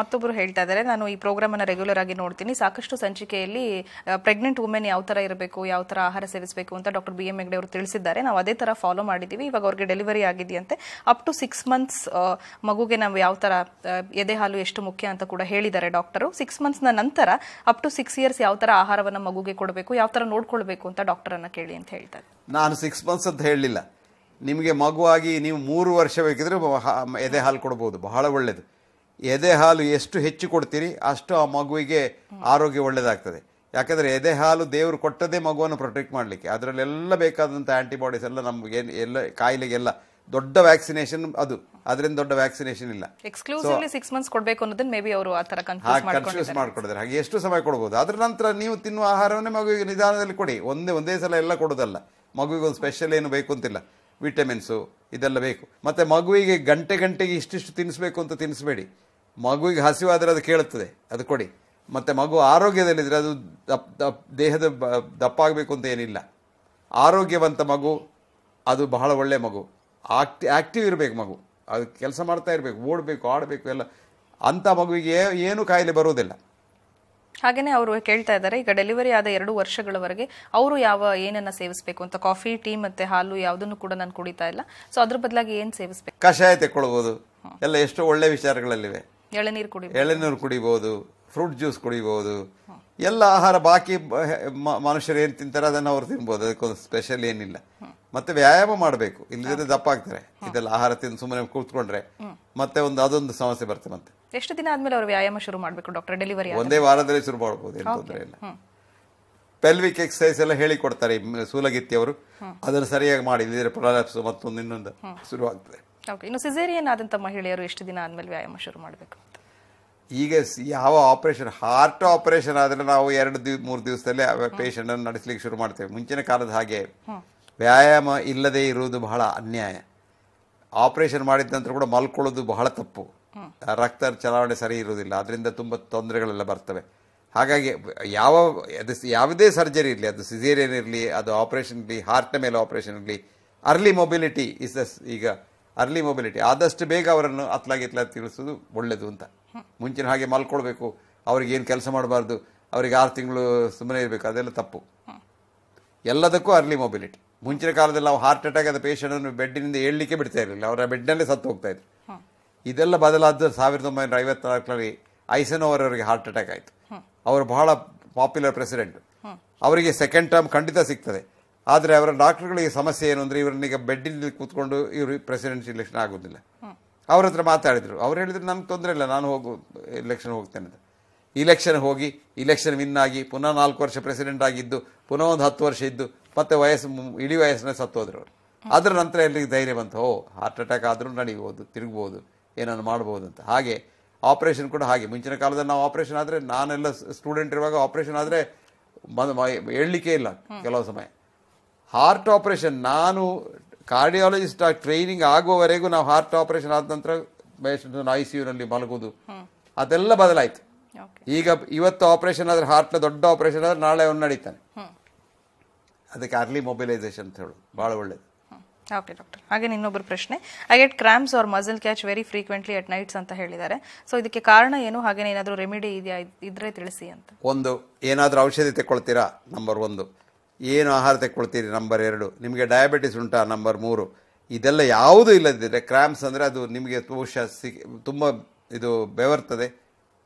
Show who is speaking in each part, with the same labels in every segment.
Speaker 1: ಮತ್ತೊಬ್ಬರು ಹೇಳ್ತಾ ಇದ್ದಾರೆ ನಾನು ಈ ಪ್ರೋಗ್ರಾಮ್ ರೆಗ್ಯುಲರ್ ಆಗಿ ನೋಡ್ತೀನಿ ಸಾಕಷ್ಟು ಸಂಚಿಕೆಯಲ್ಲಿ ಪ್ರೆಗ್ನೆಂಟ್ ವುಮೆನ್ ಯಾವ ತರ ಇರಬೇಕು ಯಾವ ತರ ಆಹಾರ ಸೇವಿಸಬೇಕು ಅಂತ ಡಾಕ್ಟರ್ ಬಿ ಎಂ ಹೆಗ್ಡೆ ಅವರು ತಿಳಿಸಿದ್ದಾರೆ ನಾವು ಅದೇ ತರ ಫಾಲೋ ಮಾಡಿದೀವಿ ಇವಾಗ ಅವ್ರಿಗೆ ಡೆಲಿವರಿ ಆಗಿದೆಯಂತೆ ಅಪ್ ಟು ಸಿಕ್ಸ್ ಮಂತ್ಸ್ ಮಗುಗೆ ನಾವು ಯಾವ ತರ ಎದೆ ಹಾಲು ಎಷ್ಟು ಮುಖ್ಯ ಅಂತ ಕೂಡ ಹೇಳಿದ್ದಾರೆ ಡಾಕ್ಟರು ಸಿಕ್ಸ್ ಮಂತ್ಸ್ ನಂತರ ಅಪ್ ಟು ಸಿಕ್ಸ್ ಇಯರ್ಸ್ ಯಾವ ತರ ಆಹಾರವನ್ನು ಮಗುಗೆ ಕೊಡಬೇಕು ಯಾವ ತರ ನೋಡ್ಕೊಳ್ಬೇಕು ಅಂತ ಡಾಕ್ಟರ್ ಅನ್ನ ಕೇಳಿ ಅಂತ ಹೇಳ್ತಾರೆ
Speaker 2: ನಾನು ಸಿಕ್ಸ್ ಮಂತ್ಸ್ ಅಂತ ಹೇಳಲಿಲ್ಲ ನಿಮಗೆ ಮಗುವಾಗಿ ನೀವು ಮೂರು ವರ್ಷ ಬೇಕಿದ್ರೆ ಎದೆ ಹಾಲು ಕೊಡ್ಬೋದು ಬಹಳ ಒಳ್ಳೆಯದು ಎದೆ ಹಾಲು ಎಷ್ಟು ಹೆಚ್ಚು ಕೊಡ್ತೀರಿ ಅಷ್ಟು ಆ ಮಗುವಿಗೆ ಆರೋಗ್ಯ ಒಳ್ಳೆಯದಾಗ್ತದೆ ಯಾಕಂದರೆ ಎದೆ ಹಾಲು ದೇವರು ಕೊಟ್ಟದೇ ಮಗುವನ್ನು ಪ್ರೊಟೆಕ್ಟ್ ಮಾಡಲಿಕ್ಕೆ ಅದರಲ್ಲೆಲ್ಲ ಬೇಕಾದಂಥ ಆ್ಯಂಟಿಬಾಡೀಸ್ ಎಲ್ಲ ನಮಗೆ ಎಲ್ಲ ಕಾಯಿಲೆಗೆಲ್ಲ ದೊಡ್ಡ ವ್ಯಾಕ್ಸಿನೇಷನ್ ಅದು ಅದರಿಂದ ದೊಡ್ಡ ವ್ಯಾಕ್ಸಿನೇಷನ್ ಇಲ್ಲ
Speaker 1: ಎಕ್ಸ್ಕ್ಲೂಸಿವ್ಲಿ ಸಿಕ್ಸ್ ಮಂತ್ಸ್ ಅವರು ಆ ಕನ್ಫ್ಯೂಸ್
Speaker 2: ಮಾಡ್ಕೊಡಿದ್ರೆ ಹಾಗೆ ಎಷ್ಟು ಸಮಯ ಕೊಡ್ಬೋದು ಅದರ ನಂತರ ನೀವು ತಿನ್ನುವ ಆಹಾರವನ್ನೇ ಮಗುವಿಗೆ ನಿಧಾನದಲ್ಲಿ ಕೊಡಿ ಒಂದೇ ಒಂದೇ ಸಲ ಎಲ್ಲ ಕೊಡೋದಲ್ಲ ಮಗುವಿಗೆ ಒಂದು ಸ್ಪೆಷಲ್ ಏನು ಬೇಕು ಅಂತಿಲ್ಲ ವಿಟಮಿನ್ಸು ಇದೆಲ್ಲ ಬೇಕು ಮತ್ತೆ ಮಗುವಿಗೆ ಗಂಟೆ ಗಂಟೆಗೆ ಇಷ್ಟಿಷ್ಟು ತಿನ್ನಿಸ್ಬೇಕು ಅಂತ ತಿನ್ನಿಸ್ಬೇಡಿ ಮಗುವಿಗೆ ಹಸಿವಾದರೆ ಅದು ಕೇಳುತ್ತದೆ ಅದು ಕೊಡಿ ಮತ್ತು ಮಗು ಆರೋಗ್ಯದಲ್ಲಿದ್ದರೆ ಅದು ದಪ್ ದಪ್ ದೇಹದ ದಪ್ಪಾಗಬೇಕು ಅಂತ ಏನಿಲ್ಲ ಆರೋಗ್ಯವಂತ ಮಗು ಅದು ಬಹಳ ಒಳ್ಳೆಯ ಮಗು ಆಕ್ಟಿ ಆ್ಯಕ್ಟಿವ್ ಇರಬೇಕು ಮಗು ಅದು ಕೆಲಸ ಮಾಡ್ತಾ ಇರಬೇಕು ಓಡಬೇಕು ಆಡಬೇಕು ಎಲ್ಲ ಅಂಥ ಮಗುವಿಗೆ ಏನು ಕಾಯಿಲೆ ಬರೋದಿಲ್ಲ
Speaker 1: ಹಾಗೆಯೇ ಅವರು ಕೇಳ್ತಾ ಇದ್ದಾರೆ ಈಗ ಡೆಲಿವರಿ ಆದ ಎರಡು ವರ್ಷಗಳವರೆಗೆ ಅವರು ಯಾವ ಏನನ್ನ ಸೇವಿಸಬೇಕು ಅಂತ ಕಾಫಿ ಟೀ ಮತ್ತೆ ಹಾಲು ಯಾವುದನ್ನು ಕೂಡ ನಾನು ಕುಡಿತಾ ಇಲ್ಲ ಸೊ ಅದ್ರ ಬದಲಾಗಿ ಏನು ಸೇವಿಸಬೇಕು
Speaker 2: ಕಷಾಯ ತೆಕ್ಕೊಳ್ಬೋದು ಎಲ್ಲ ಎಷ್ಟು ಒಳ್ಳೆ ವಿಚಾರಗಳಲ್ಲಿವೆ ಎಳೆನೀರು ಕುಡಿ ಕುಡಿಬೋದು ಫ್ರೂಟ್ ಜ್ಯೂಸ್ ಕುಡಿಬೋದು ಎಲ್ಲ ಆಹಾರ ಬಾಕಿ ಮನುಷ್ಯರು ಏನು ತಿಂತಾರೆ ಅದನ್ನ ಅವ್ರು ತಿನ್ಬೋದು ಅದಕ್ಕೊಂದು ಸ್ಪೆಷಲ್ ಏನಿಲ್ಲ ಮತ್ತೆ ವ್ಯಾಯಾಮ ಮಾಡಬೇಕು ಇಲ್ಲದಿದ್ರೆ ದಪ್ಪ ಆಗ್ತಾರೆ ಇದೆಲ್ಲ ಆಹಾರ ತಿಂದು ಸುಮ್ಮನೆ ಕೂತ್ಕೊಂಡ್ರೆ ಮತ್ತೆ ಒಂದು ಅದೊಂದು ಸಮಸ್ಯೆ ಬರುತ್ತೆ ಮತ್ತೆ
Speaker 1: ಎಷ್ಟು ದಿನ ಆದ್ಮೇಲೆ ಅವರು ವ್ಯಾಯಾಮ ಶುರು ಮಾಡಬೇಕು ಡಾಕ್ಟರ್ ಡೆಲಿವರಿ ಒಂದೇ
Speaker 2: ವಾರದಲ್ಲಿ ಶುರು ಮಾಡಬಹುದು ಏನು ತೊಂದರೆ ಇಲ್ಲ ಪೆಲ್ವಿಕ್ ಎಕ್ಸಸೈಸ್ ಎಲ್ಲ ಹೇಳಿಕೊಡ್ತಾರೆ ಸೂಲಗಿತ್ತಿ ಅವರು ಅದನ್ನು ಸರಿಯಾಗಿ ಮಾಡಿ ಇಲ್ಲದಿದ್ರೆ ಮತ್ತೊಂದು ಇನ್ನೊಂದು ಶುರುವಾಗ್ತದೆ
Speaker 1: ಓಕೆ ಇನ್ನು ಸಿಸೇರಿಯನ್ ಆದಂತ ಮಹಿಳೆಯರು ಎಷ್ಟು ದಿನ ಆದಮೇಲೆ ವ್ಯಾಯಾಮ ಶುರು ಮಾಡಬೇಕು
Speaker 2: ಈಗ ಯಾವ ಆಪರೇಷನ್ ಹಾರ್ಟ್ ಆಪರೇಷನ್ ಆದ್ರೆ ನಾವು ಎರಡು ದಿವ ಮೂರು ದಿವಸದಲ್ಲೇ ಅನ್ನು ನಡೆಸಲಿಕ್ಕೆ ಶುರು ಮಾಡ್ತೇವೆ ಮುಂಚಿನ ಕಾಲದ ಹಾಗೆ ವ್ಯಾಯಾಮ ಇಲ್ಲದೆ ಇರುವುದು ಬಹಳ ಅನ್ಯಾಯ ಆಪರೇಷನ್ ಮಾಡಿದ ನಂತರ ಕೂಡ ಮಲ್ಕೊಳ್ಳೋದು ಬಹಳ ತಪ್ಪು ರಕ್ತ ಚಲಾವಣೆ ಸರಿ ಇರುವುದಿಲ್ಲ ಅದರಿಂದ ತುಂಬ ತೊಂದರೆಗಳೆಲ್ಲ ಬರ್ತವೆ ಹಾಗಾಗಿ ಯಾವ ಅದು ಯಾವುದೇ ಸರ್ಜರಿ ಇರಲಿ ಅದು ಸಿಸೇರಿಯನ್ ಇರಲಿ ಅದು ಆಪರೇಷನ್ ಇರಲಿ ಹಾರ್ಟ್ನ ಮೇಲೆ ಆಪರೇಷನ್ ಇರಲಿ ಅರ್ಲಿ ಮೊಬಿಲಿಟಿ ಇಸ್ ಈಗ ಅರ್ಲಿ ಮೊಬಿಲಿಟಿ ಆದಷ್ಟು ಬೇಗ ಅವರನ್ನು ಅತ್ಲಾಗಿ ಇತ್ಲ ತಿಳಿಸೋದು ಒಳ್ಳೆಯದು ಅಂತ ಮುಂಚಿನ ಹಾಗೆ ಮಲ್ಕೊಳ್ಬೇಕು ಅವ್ರಿಗೆ ಏನು ಕೆಲಸ ಮಾಡಬಾರ್ದು ಅವ್ರಿಗೆ ಆರು ತಿಂಗಳು ಸುಮ್ಮನೆ ಇರಬೇಕು ಅದೆಲ್ಲ ತಪ್ಪು ಎಲ್ಲದಕ್ಕೂ ಅರ್ಲಿ ಮೊಬಿಲಿಟಿ ಮುಂಚಿನ ಕಾಲದಲ್ಲಿ ನಾವು ಹಾರ್ಟ್ ಅಟ್ಯಾಕ್ ಆದ ಪೇಷಂಟನ್ನು ಬೆಡ್ಡಿನಿಂದ ಹೇಳಲಿಕ್ಕೆ ಬಿಡ್ತಾ ಇರಲಿಲ್ಲ ಅವರ ಬೆಡ್ನಲ್ಲೇ ಸತ್ತು ಹೋಗ್ತಾ ಇದ್ರು ಇದೆಲ್ಲ ಬದಲಾದ ಸಾವಿರದ ಒಂಬೈನೂರ ಐವತ್ನಾಲ್ಕರಲ್ಲಿ ಐಸನ್ ಅವರಿಗೆ ಹಾರ್ಟ್ ಅಟ್ಯಾಕ್ ಆಯಿತು ಅವರು ಬಹಳ ಪಾಪ್ಯುಲರ್ ಪ್ರೆಸಿಡೆಂಟ್ ಅವರಿಗೆ ಸೆಕೆಂಡ್ ಟರ್ಮ್ ಖಂಡಿತ ಸಿಗ್ತದೆ ಆದರೆ ಅವರ ಡಾಕ್ಟರ್ಗಳಿಗೆ ಸಮಸ್ಯೆ ಏನು ಅಂದರೆ ಇವರನ್ನೀಗ ಬೆಡ್ಡಿನಲ್ಲಿ ಕೂತ್ಕೊಂಡು ಇವರು ಪ್ರೆಸಿಡೆನ್ಸಿ ಇಲೆಕ್ಷನ್ ಆಗೋದಿಲ್ಲ ಅವ್ರ ಹತ್ರ ಮಾತಾಡಿದರು ಅವ್ರು ಹೇಳಿದ್ರು ನಮ್ಗೆ ತೊಂದರೆ ಇಲ್ಲ ನಾನು ಹೋಗು ಇಲೆಕ್ಷನ್ ಹೋಗ್ತೇನೆ ಅಂತ ಇಲೆಕ್ಷನ್ ಹೋಗಿ ಇಲೆಕ್ಷನ್ ವಿನ್ ಆಗಿ ಪುನಃ ನಾಲ್ಕು ವರ್ಷ ಪ್ರೆಸಿಡೆಂಟ್ ಆಗಿದ್ದು ಪುನಃ ಒಂದು ಹತ್ತು ವರ್ಷ ಇದ್ದು ಮತ್ತೆ ವಯಸ್ಸು ಇಡೀ ವಯಸ್ಸನ್ನ ಸತ್ತೋದ್ರು ಅವರು ಅದರ ನಂತರ ಎಲ್ಲಿಗೆ ಧೈರ್ಯ ಬಂತು ಓ ಹಾರ್ಟ್ ಅಟ್ಯಾಕ್ ಆದರೂ ನಡೀಬೋದು ತಿರುಗ್ಬೋದು ಏನನ್ನು ಮಾಡ್ಬೋದು ಅಂತ ಹಾಗೆ ಆಪರೇಷನ್ ಕೂಡ ಹಾಗೆ ಮುಂಚಿನ ಕಾಲದಲ್ಲಿ ನಾವು ಆಪರೇಷನ್ ಆದರೆ ನಾನೆಲ್ಲ ಸ್ಟೂಡೆಂಟ್ ಇರುವಾಗ ಆಪರೇಷನ್ ಆದರೆ ಹೇಳಲಿಕ್ಕೆ ಇಲ್ಲ ಕೆಲವು ಸಮಯ ಹಾರ್ಟ್ ಆಪರೇಷನ್ ನಾನು ಕಾರ್ಡಿಯಾಲಜಿಸ್ಟ್ ಆಗಿ ಟ್ರೈನಿಂಗ್ ಆಗುವವರೆಗೂ ನಾವು ಹಾರ್ಟ್ ಆಪರೇಷನ್ ಆದ ನಂತರ ಐ ಸಿ ಯುನಲ್ಲಿ ಮಲಗುವುದು ಅದೆಲ್ಲ ಬದಲಾಯಿತು ಈಗ ಇವತ್ತು ಆಪರೇಷನ್ ಆದರೆ ಹಾರ್ಟ್ನ ದೊಡ್ಡ ಆಪರೇಷನ್ ಆದರೆ ನಾಳೆ ಅವನು ನಡೀತಾನೆ ಅದಕ್ಕೆ ಅರ್ಲಿ ಮೊಬಿಲೈಸೇಷನ್ ಅಂತ ಹೇಳು ಭಾಳ ಒಳ್ಳೇದು
Speaker 1: ಓಕೆ ಡಾಕ್ಟರ್ ಹಾಗೆ ಇನ್ನೊಬ್ಬರು ಪ್ರಶ್ನೆ I get cramps or muscle catch very frequently at nights ಅಂತ ಹೇಳಿದ್ದಾರೆ ಸೊ ಇದಕ್ಕೆ ಕಾರಣ ಏನು ಏನಾದರೂ ರೆಮಿಡಿ ಇದೆಯಾ ಇದ್ರೆ ತಿಳಿಸಿ ಅಂತ
Speaker 2: ಒಂದು ಏನಾದರೂ ಔಷಧಿ ತಗೊಳ್ತೀರಾ ನಂಬರ್ ಒಂದು ಏನು ಆಹಾರ ತೆಕ್ಕೊಳ್ತೀರಿ ನಂಬರ್ ಎರಡು ನಿಮಗೆ ಡಯಾಬಿಟಿಸ್ ಉಂಟಾ ನಂಬರ್ ಮೂರು ಇದೆಲ್ಲ ಯಾವುದೂ ಇಲ್ಲದಿದ್ದರೆ ಕ್ರ್ಯಾಮ್ಸ್ ಅಂದರೆ ಅದು ನಿಮಗೆ ಬಹುಶಃ ಸಿ ತುಂಬ ಇದು ಬೆವರ್ತದೆ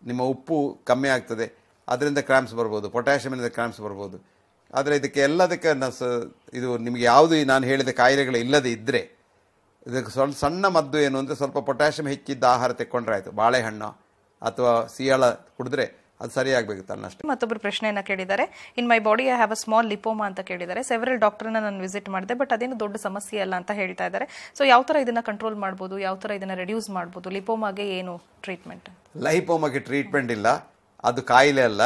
Speaker 2: ನಿಮ್ಮ ಉಪ್ಪು ಕಮ್ಮಿ ಆಗ್ತದೆ ಅದರಿಂದ ಕ್ರ್ಯಾಮ್ಸ್ ಬರ್ಬೋದು ಪೊಟ್ಯಾಷಿಯಮಿಂದ ಕ್ರ್ಯಾಮ್ಸ್ ಬರ್ಬೋದು ಆದರೆ ಇದಕ್ಕೆ ಎಲ್ಲದಕ್ಕೆ ಸ ಇದು ನಿಮಗೆ ಯಾವುದು ನಾನು ಹೇಳಿದ ಕಾಯಿಲೆಗಳು ಇಲ್ಲದೆ ಇದ್ದರೆ ಇದಕ್ಕೆ ಸ್ವಲ್ಪ ಸಣ್ಣ ಮದ್ದು ಏನು ಅಂದರೆ ಸ್ವಲ್ಪ ಪೊಟ್ಯಾಷಿಯಮ್ ಹೆಚ್ಚಿದ್ದ ಆಹಾರ ತೆಕ್ಕೊಂಡ್ರೆ ಆಯಿತು ಬಾಳೆಹಣ್ಣು ಅಥವಾ ಸಿಯಾಳ ಕುಡಿದ್ರೆ ಅದು ಸರಿಯಾಗಬೇಕು ತನ್ನಷ್ಟೇ
Speaker 1: ಮತ್ತೊಬ್ಬರು ಪ್ರಶ್ನೆಯನ್ನ ಕೇಳಿದ್ದಾರೆ in my body I have a small lipoma ಅಂತ ಕೇಳಿದ್ದಾರೆ ಸೆವೆರಲ್ ಡಾಕ್ಟರ್ನ ನಾನು ವಿಸಿಟ್ ಮಾಡಿದೆ ಬಟ್ ಅದೇನು ದೊಡ್ಡ ಸಮಸ್ಯೆ ಅಲ್ಲ ಅಂತ ಹೇಳ್ತಾ ಇದ್ದಾರೆ ಸೊ ಯಾವ ತರ ಇದನ್ನ ಕಂಟ್ರೋಲ್ ಮಾಡಬಹುದು ಯಾವ ತರ ಇದನ್ನ ರೆಡ್ಯೂಸ್ ಮಾಡಬಹುದು ಲಿಪೋಮಾಗೆ ಏನು ಟ್ರೀಟ್ಮೆಂಟ್
Speaker 2: ಲೈಪೋಮಾಗೆ ಟ್ರೀಟ್ಮೆಂಟ್ ಇಲ್ಲ ಅದು ಕಾಯಿಲೆ ಅಲ್ಲ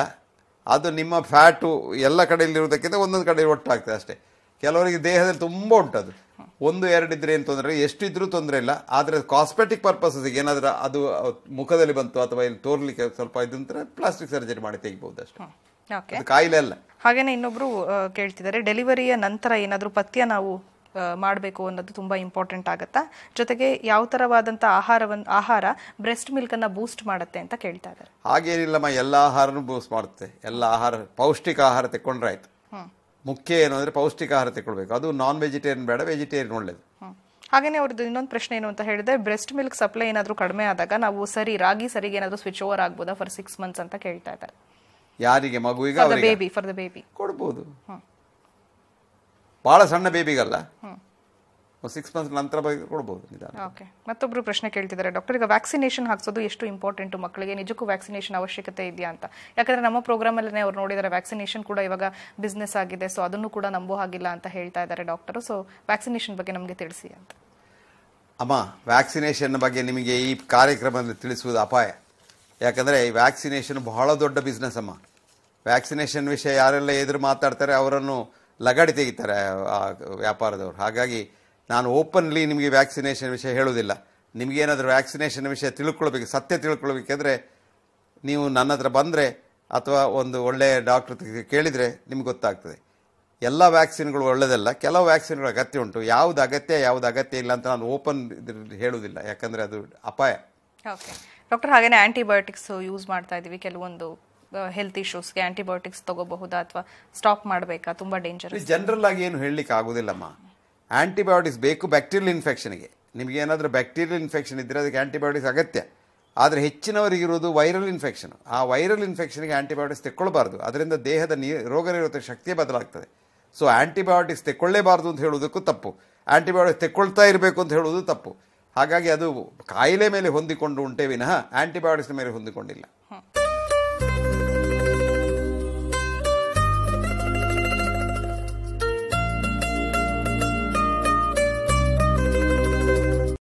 Speaker 2: ಅದು ನಿಮ್ಮ ಫ್ಯಾಟು ಎಲ್ಲ ಕಡೆಯಲ್ಲಿರೋದಕ್ಕಿಂತ ಒಂದೊಂದು ಕಡೆ ಒಟ್ಟಾಗ್ತದೆ ಅಷ್ಟೇ ಕೆಲವರಿಗೆ ದೇಹದಲ್ಲಿ ತುಂಬ ಉಂಟದು ಒಂದು ಎರಡು ಇದ್ರೆ ಏನು ತೊಂದರೆ ಎಷ್ಟಿದ್ರೂ ತೊಂದರೆ ಇಲ್ಲ ಆದರೆ ಕಾಸ್ಮೆಟಿಕ್ ಪರ್ಪಸಸ್ ಏನಾದರೂ ಅದು ಮುಖದಲ್ಲಿ ಬಂತು ಅಥವಾ ಇಲ್ಲಿ ತೋರ್ಲಿಕ್ಕೆ ಸ್ವಲ್ಪ ಇದು ಪ್ಲಾಸ್ಟಿಕ್ ಸರ್ಜರಿ ಮಾಡಿ ತೆಗಿಬಹುದು
Speaker 1: ಅಷ್ಟೇ ಕಾಯಿಲೆ ಅಲ್ಲ ಹಾಗೇನೆ ಇನ್ನೊಬ್ರು ಕೇಳ್ತಿದ್ದಾರೆ ಡೆಲಿವರಿಯ ನಂತರ ಏನಾದರೂ ಪಥ್ಯ ನಾವು ಮಾಡಬೇಕು ಅನ್ನೋದು ತುಂಬ ಇಂಪಾರ್ಟೆಂಟ್ ಆಗುತ್ತಾ ಜೊತೆಗೆ ಯಾವ ಥರವಾದಂಥ ಆಹಾರವನ್ನು ಆಹಾರ ಬ್ರೆಸ್ಟ್ ಮಿಲ್ಕ್ ಅನ್ನ ಬೂಸ್ಟ್ ಮಾಡುತ್ತೆ ಅಂತ ಕೇಳ್ತಾ ಇದ್ದಾರೆ
Speaker 2: ಹಾಗೇನಿಲ್ಲಮ್ಮ ಎಲ್ಲ ಆಹಾರನೂ ಬೂಸ್ಟ್ ಮಾಡುತ್ತೆ ಎಲ್ಲ ಆಹಾರ ಪೌಷ್ಟಿಕ ಆಹಾರ ತೆಕ್ಕೊಂಡ್ರೆ ಆಯ್ತು ಮುಖ್ಯ ಏನು ಅಂದರೆ ಪೌಷ್ಟಿಕ ಆಹಾರ ತಗೊಳ್ಬೇಕು ಅದು ನಾನ್ ವೆಜಿಟೇರಿಯನ್ ಬೇಡ ವೆಜಿಟೇರಿಯನ್ ಒಳ್ಳೇದು
Speaker 1: ಹಾಗೇನೆ ಅವ್ರದ್ದು ಇನ್ನೊಂದು ಪ್ರಶ್ನೆ ಏನು ಅಂತ ಹೇಳಿದೆ ಬ್ರೆಸ್ಟ್ ಮಿಲ್ಕ್ ಸಪ್ಲೈ ಏನಾದರೂ ಕಡಿಮೆ ಆದಾಗ ನಾವು ಸರಿ ರಾಗಿ ಸರಿಗೆ ಏನಾದರೂ ಸ್ವಿಚ್ ಓವರ್ ಆಗ್ಬೋದಾ ಫಾರ್ ಸಿಕ್ಸ್ ಮಂತ್ಸ್ ಅಂತ ಕೇಳ್ತಾ ಇದ್ದಾರೆ
Speaker 2: ಯಾರಿಗೆ ಮಗುವಿಗೆ ಬೇಬಿ ಫಾರ್ ದ ಬೇಬಿ ಕೊಡ್ಬೋದು ಭಾಳ ಸಣ್ಣ ಬೇಬಿಗಲ್ಲ ಸಿಕ್ಸ್ ಮಂತ್ಸ್ ನಂತರ ಕೊಡ್ಬೋದು
Speaker 1: ಓಕೆ ಮತ್ತೊಬ್ಬರು ಪ್ರಶ್ನೆ ಕೇಳ್ತಿದ್ದಾರೆ ಡಾಕ್ಟರ್ ಈಗ ವ್ಯಾಕ್ಸಿನೇಷನ್ ಹಾಕ್ಸೋದು ಎಷ್ಟು ಇಂಪಾರ್ಟೆಂಟ್ ಮಕ್ಕಳಿಗೆ ನಿಜಕ್ಕೂ ವ್ಯಾಕ್ಸಿನೇಷನ್ ಅವಶ್ಯಕತೆ ಇದೆಯಾ ಅಂತ ಯಾಕಂದ್ರೆ ನಮ್ಮ ಪ್ರೋಗ್ರಾಮ್ ಪ್ರೋಗ್ರಾಮಲ್ಲೇ ಅವ್ರು ನೋಡಿದಾರೆ ವ್ಯಾಕ್ಸಿನೇಷನ್ ಕೂಡ ಇವಾಗ ಬಿಸ್ನೆಸ್ ಆಗಿದೆ ಸೊ ಅದನ್ನು ಕೂಡ ನಂಬೋ ಹಾಗಿಲ್ಲ ಅಂತ ಹೇಳ್ತಾ ಇದ್ದಾರೆ ಡಾಕ್ಟರ್ ಸೊ ವ್ಯಾಕ್ಸಿನೇಷನ್ ಬಗ್ಗೆ ನಮಗೆ ತಿಳಿಸಿ ಅಂತ
Speaker 2: ಅಮ್ಮ ವ್ಯಾಕ್ಸಿನೇಷನ್ ಬಗ್ಗೆ ನಿಮಗೆ ಈ ಕಾರ್ಯಕ್ರಮದಲ್ಲಿ ತಿಳಿಸುವುದು ಅಪಾಯ ಯಾಕಂದರೆ ವ್ಯಾಕ್ಸಿನೇಷನ್ ಬಹಳ ದೊಡ್ಡ ಬಿಸ್ನೆಸ್ ಅಮ್ಮ ವ್ಯಾಕ್ಸಿನೇಷನ್ ವಿಷಯ ಯಾರೆಲ್ಲ ಎದುರು ಮಾತಾಡ್ತಾರೆ ಅವರನ್ನು ಲಗಾಡಿ ತೆಗಿತಾರೆ ವ್ಯಾಪಾರದವರು ಹಾಗಾಗಿ ನಾನು ಓಪನ್ಲಿ ನಿಮಗೆ ವ್ಯಾಕ್ಸಿನೇಷನ್ ವಿಷಯ ಹೇಳುವುದಿಲ್ಲ ನಿಮಗೇನಾದರೂ ವ್ಯಾಕ್ಸಿನೇಷನ್ ವಿಷಯ ತಿಳ್ಕೊಳ್ಬೇಕು ಸತ್ಯ ತಿಳ್ಕೊಳ್ಬೇಕಾದ್ರೆ ನೀವು ನನ್ನ ಹತ್ರ ಬಂದರೆ ಅಥವಾ ಒಂದು ಒಳ್ಳೆಯ ಡಾಕ್ಟ್ರ್ ಕೇಳಿದರೆ ನಿಮ್ಗೆ ಗೊತ್ತಾಗ್ತದೆ ಎಲ್ಲ ವ್ಯಾಕ್ಸಿನ್ಗಳು ಒಳ್ಳೆಯದಲ್ಲ ಕೆಲವು ವ್ಯಾಕ್ಸಿನ್ಗಳು ಅಗತ್ಯ ಉಂಟು ಯಾವುದು ಅಗತ್ಯ ಯಾವುದು ಅಗತ್ಯ ಇಲ್ಲ ಅಂತ ನಾನು ಓಪನ್ ಹೇಳುವುದಿಲ್ಲ ಯಾಕಂದರೆ ಅದು ಅಪಾಯ
Speaker 1: ಓಕೆ ಡಾಕ್ಟರ್ ಹಾಗೆಯೇ ಆ್ಯಂಟಿಬಯೋಟಿಕ್ಸ್ ಯೂಸ್ ಮಾಡ್ತಾ ಇದ್ದೀವಿ ಕೆಲವೊಂದು ಹೆಲ್ತ್ ಇಶ್ಯೂಸ್ಗೆ ಆ್ಯಂಟಿಬಯೋಟಿಕ್ಸ್ ತಗೋಬಹುದಾ ಅಥವಾ ಸ್ಟಾಪ್ ಮಾಡಬೇಕಾ ತುಂಬ ಡೇಂಜರ್ ಜನರಲ್
Speaker 2: ಆಗಿ ಏನು ಹೇಳಲಿಕ್ಕೆ ಆಗೋದಿಲ್ಲಮ್ಮ ಆ್ಯಂಟಿಬಯೋಟಿಕ್ಸ್ ಬೇಕು ಬ್ಯಾಕ್ಟೀರಿಯಲ್ ಇನ್ಫೆಕ್ಷನ್ಗೆ ನಿಮಗೆ ಏನಾದರೂ ಬ್ಯಾಕ್ಟೀರಿಯಲ್ ಇನ್ಫೆಕ್ಷನ್ ಇದ್ದರೆ ಅದಕ್ಕೆ ಆ್ಯಂಟಿಬಯೋಟಿಕ್ಸ್ ಅಗತ್ಯ ಆದರೆ ಹೆಚ್ಚಿನವರಿಗಿರುವುದು ವೈರಲ್ ಇನ್ಫೆಕ್ಷನ್ ಆ ವೈರಲ್ ಇನ್ಫೆಕ್ಷನ್ಗೆ ಆ್ಯಂಟಿಬಯೋಟಿಕ್ಸ್ ತೆಕ್ಕೊಳ್ಬಾರ್ದು ಅದರಿಂದ ದೇಹದ ನೀ ರೋಗ ನಿರೋಧಕ ಶಕ್ತಿಯೇ ಬದಲಾಗ್ತದೆ ಸೊ ಆ್ಯಂಟಿಬಯೋಟಿಕ್ಸ್ ತೆಕ್ಕೊಳ್ಳೇಬಾರ್ದು ಅಂತ ಹೇಳುವುದಕ್ಕೂ ತಪ್ಪು ಆ್ಯಂಟಿಬಯೋಟಿಕ್ಸ್ ತೆಕ್ಕೊಳ್ತಾ ಇರಬೇಕು ಅಂತ ಹೇಳುವುದು ತಪ್ಪು ಹಾಗಾಗಿ ಅದು ಕಾಯಿಲೆ ಮೇಲೆ ಹೊಂದಿಕೊಂಡು ಉಂಟೆ ವಿನಃ ಆ್ಯಂಟಿಬಯೋಟಿಕ್ಸ್ನ ಮೇಲೆ ಹೊಂದಿಕೊಂಡಿಲ್ಲ